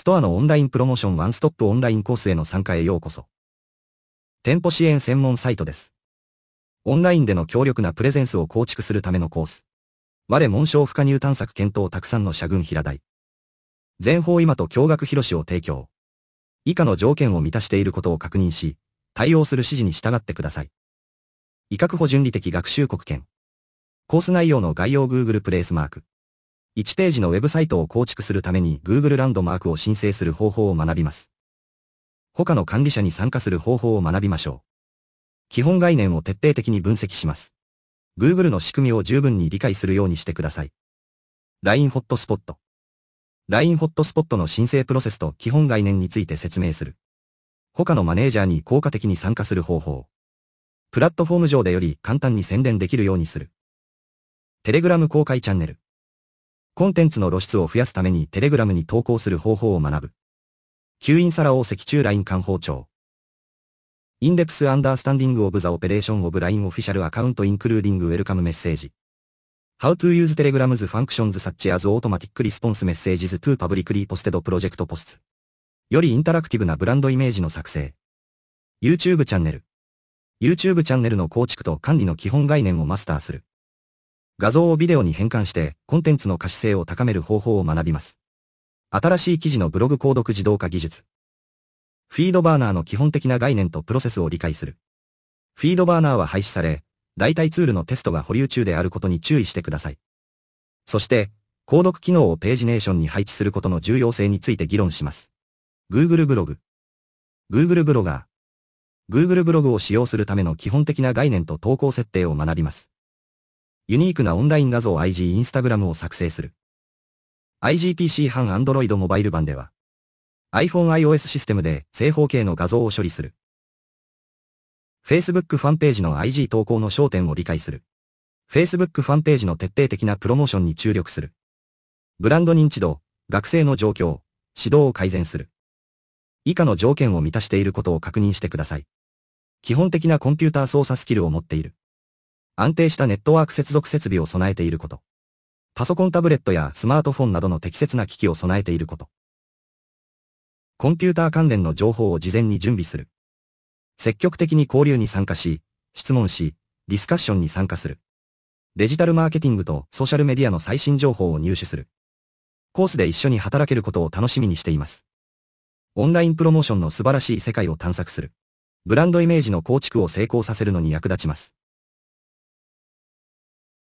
ストアのオンラインプロモーションワンストップオンラインコースへの参加へようこそ。店舗支援専門サイトです。オンラインでの強力なプレゼンスを構築するためのコース。我紋章不可入探索検討たくさんの社群平台。全方今と驚愕広しを提供。以下の条件を満たしていることを確認し、対応する指示に従ってください。威嚇保準理的学習国権。コース内容の概要 Google プレイスマーク。1ページのウェブサイトを構築するために Google ランドマークを申請する方法を学びます。他の管理者に参加する方法を学びましょう。基本概念を徹底的に分析します。Google の仕組みを十分に理解するようにしてください。LINE ホットスポット。LINE ホットスポットの申請プロセスと基本概念について説明する。他のマネージャーに効果的に参加する方法。プラットフォーム上でより簡単に宣伝できるようにする。テレグラム公開チャンネル。コンテンツの露出を増やすためにテレグラムに投稿する方法を学ぶ。吸引皿を石中ライン官報庁。インデックスアンダースタンディングオブザオペレーションオブラインオフィシャルアカウントインクルーディングウェルカムメッセージ。How to use Telegram's functions such as automatic response messages to publicly posted project posts。よりインタラクティブなブランドイメージの作成。YouTube チャンネル。YouTube チャンネルの構築と管理の基本概念をマスターする。画像をビデオに変換してコンテンツの可視性を高める方法を学びます。新しい記事のブログ購読自動化技術。フィードバーナーの基本的な概念とプロセスを理解する。フィードバーナーは廃止され、代替ツールのテストが保留中であることに注意してください。そして、購読機能をページネーションに配置することの重要性について議論します。Google ブログ。Google ブロガー。Google ブログを使用するための基本的な概念と投稿設定を学びます。ユニークなオンライン画像 IG インスタグラムを作成する。IGPC 版 Android モバイル版では、iPhone iOS システムで正方形の画像を処理する。Facebook ファンページの IG 投稿の焦点を理解する。Facebook ファンページの徹底的なプロモーションに注力する。ブランド認知度、学生の状況、指導を改善する。以下の条件を満たしていることを確認してください。基本的なコンピューター操作スキルを持っている。安定したネットワーク接続設備を備えていること。パソコンタブレットやスマートフォンなどの適切な機器を備えていること。コンピューター関連の情報を事前に準備する。積極的に交流に参加し、質問し、ディスカッションに参加する。デジタルマーケティングとソーシャルメディアの最新情報を入手する。コースで一緒に働けることを楽しみにしています。オンラインプロモーションの素晴らしい世界を探索する。ブランドイメージの構築を成功させるのに役立ちます。